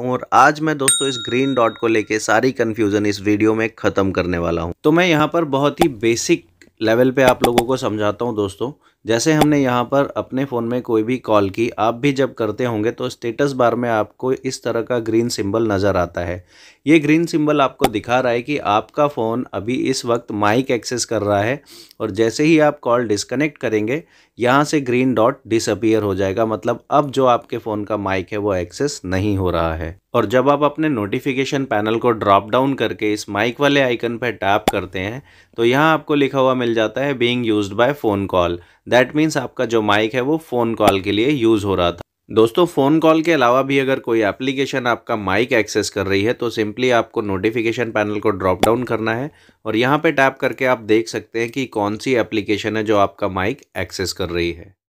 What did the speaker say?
और आज मैं दोस्तों इस ग्रीन डॉट को लेके सारी कंफ्यूजन इस वीडियो में ख़त्म करने वाला हूँ तो मैं यहाँ पर बहुत ही बेसिक लेवल पे आप लोगों को समझाता हूँ दोस्तों जैसे हमने यहाँ पर अपने फ़ोन में कोई भी कॉल की आप भी जब करते होंगे तो स्टेटस बार में आपको इस तरह का ग्रीन सिंबल नज़र आता है ये ग्रीन सिंबल आपको दिखा रहा है कि आपका फ़ोन अभी इस वक्त माइक एक्सेस कर रहा है और जैसे ही आप कॉल डिस्कनेक्ट करेंगे यहाँ से ग्रीन डॉट डिसअपियर हो जाएगा मतलब अब जो आपके फ़ोन का माइक है वो एक्सेस नहीं हो रहा है और जब आप अपने नोटिफिकेशन पैनल को ड्रॉप डाउन करके इस माइक वाले आइकन पर टैप करते हैं तो यहाँ आपको लिखा हुआ मिल जाता है being use by phone call that means आपका जो माइक है वो फ़ोन कॉल के लिए यूज़ हो रहा था दोस्तों फ़ोन कॉल के अलावा भी अगर कोई एप्लीकेशन आपका माइक एक्सेस कर रही है तो सिंपली आपको नोटिफिकेशन पैनल को ड्रॉप डाउन करना है और यहाँ पे टैप करके आप देख सकते हैं कि कौन सी एप्लीकेशन है जो आपका माइक एक्सेस कर रही है